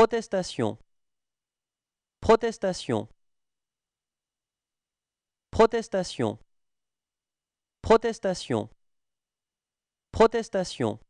Protestation. Protestation. Protestation. Protestation. Protestation.